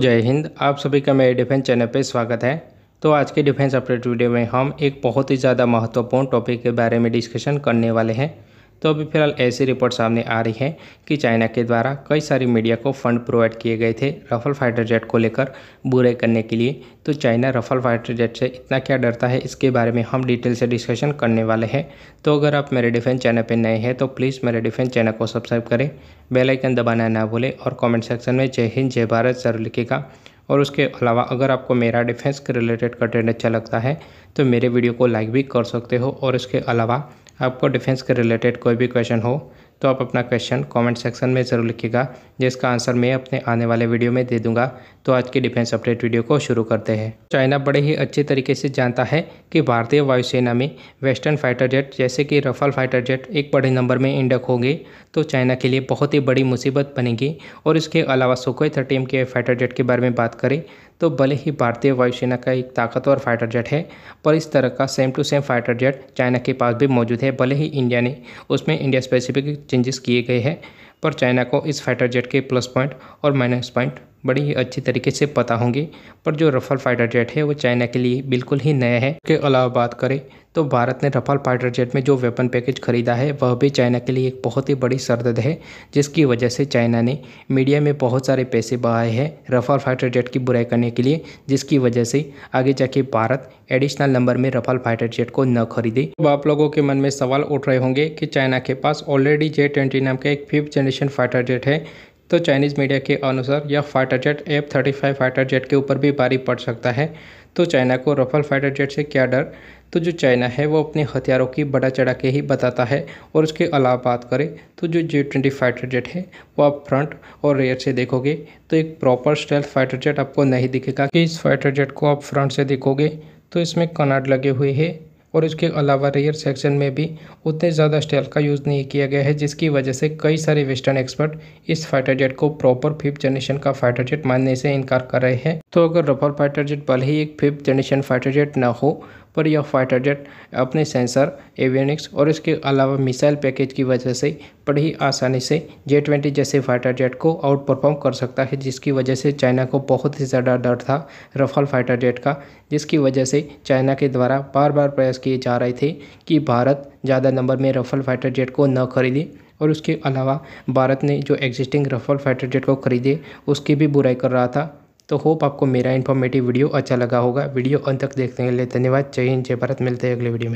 जय हिंद आप सभी का मेरे डिफेंस चैनल पर स्वागत है तो आज के डिफेंस अपडेट वीडियो में हम एक बहुत ही ज़्यादा महत्वपूर्ण टॉपिक के बारे में डिस्कशन करने वाले हैं तो अभी फिलहाल ऐसी रिपोर्ट सामने आ रही है कि चाइना के द्वारा कई सारी मीडिया को फंड प्रोवाइड किए गए थे रफल फाइटर जेट को लेकर बुरे करने के लिए तो चाइना रफल फाइटर जेट से इतना क्या डरता है इसके बारे में हम डिटेल से डिस्कशन करने वाले हैं तो अगर आप मेरे डिफेंस चैनल पर नए हैं तो प्लीज़ मेरे डिफेंस चैनल को सब्सक्राइब करें बेलाइकन दबाना ना भूलें और कॉमेंट सेक्शन में जय हिंद जय भारत ज़रूर लिखेगा और उसके अलावा अगर आपको मेरा डिफेंस के रिलेटेड कंटेंट अच्छा लगता है तो मेरे वीडियो को लाइक भी कर सकते हो और इसके अलावा आपको डिफेंस के रिलेटेड कोई भी क्वेश्चन हो तो आप अपना क्वेश्चन कमेंट सेक्शन में ज़रूर लिखिएगा जिसका आंसर मैं अपने आने वाले वीडियो में दे दूंगा तो आज की डिफेंस अपडेट वीडियो को शुरू करते हैं चाइना बड़े ही अच्छे तरीके से जानता है कि भारतीय वायुसेना में वेस्टर्न फाइटर जेट जैसे कि रफाल फाइटर जेट एक बड़े नंबर में इंडक होंगे तो चाइना के लिए बहुत ही बड़ी मुसीबत बनेगी और इसके अलावा सुखोई थर्टीम के फाइटर जेट के बारे में बात करें तो भले ही भारतीय वायुसेना का एक ताकतवर फाइटर जेट है पर इस तरह का same to same fighter jet China के पास भी मौजूद है भले ही इंडिया ने उसमें इंडिया स्पेसिफिक चेंजेस किए गए हैं पर चाइना को इस फाइटर जेट के प्लस पॉइंट और माइनस पॉइंट बड़ी ही अच्छी तरीके से पता होंगे पर जो रफाल फाइटर जेट है वो चाइना के लिए बिल्कुल ही नया है के अलावा बात करें तो भारत ने रफाल फाइटर जेट में जो वेपन पैकेज खरीदा है वह भी चाइना के लिए एक बहुत ही बड़ी सरदर्द है जिसकी वजह से चाइना ने मीडिया में बहुत सारे पैसे बहाए हैं रफाल फाइटर जेट की बुराई करने के लिए जिसकी वजह से आगे जाके भारत एडिशनल नंबर में रफाल फाइटर जेट को न खरीदे अब आप लोगों के मन में सवाल उठ रहे होंगे कि चाइना के पास ऑलरेडी जे ट्वेंटी नाम का एक फिफ्थ जनरेशन फाइटर जेट है तो चाइनीज़ मीडिया के अनुसार यह fighter jet F thirty five fighter jet के ऊपर भी भारी पड़ सकता है तो चाइना को रफल फाइटर जेट से क्या डर तो जो चाइना है वो अपने हथियारों की बढ़ा चढ़ा के ही बताता है और उसके अलावा बात करें तो जो जी ट्वेंटी फाइटर जेट है वो आप फ्रंट और रेयर से देखोगे तो एक प्रॉपर स्टेल्थ फाइटर जेट आपको नहीं दिखेगा कि इस फाइटर जेट को आप फ्रंट से देखोगे तो इसमें कनाड लगे हुए है और इसके अलावा रेयर सेक्शन में भी उतने ज़्यादा स्टाइल का यूज़ नहीं किया गया है जिसकी वजह से कई सारे वेस्टर्न एक्सपर्ट इस फाइटर जेट को प्रॉपर फिफ्थ जनरेशन का फाइटर जेट मानने से इनकार कर रहे हैं तो अगर रफल फाइटर जेट भले ही एक फिफ्थ जनरेशन फाइटर जेट ना हो पर यह फाइटर जेट अपने सेंसर एवियनिक्स और इसके अलावा मिसाइल पैकेज की वजह से बड़ी आसानी से जे ट्वेंटी जैसे फाइटर जेट को आउट परफॉर्म कर सकता है जिसकी वजह से चाइना को बहुत ही ज़्यादा डर था रफाल फाइटर जेट का जिसकी वजह से चाइना के द्वारा बार बार प्रयास किए जा रहे थे कि भारत ज़्यादा नंबर में रफ़ल फाइटर जेट को न खरीदे और उसके अलावा भारत ने जो एग्जिस्टिंग रफल फाइटर जेट को खरीदे उसकी भी बुराई कर रहा था तो होप आपको मेरा इन्फॉर्मेटिव वीडियो अच्छा लगा होगा वीडियो अंत तक देखने के लिए धन्यवाद जय हिंद जय भारत मिलते हैं अगले वीडियो में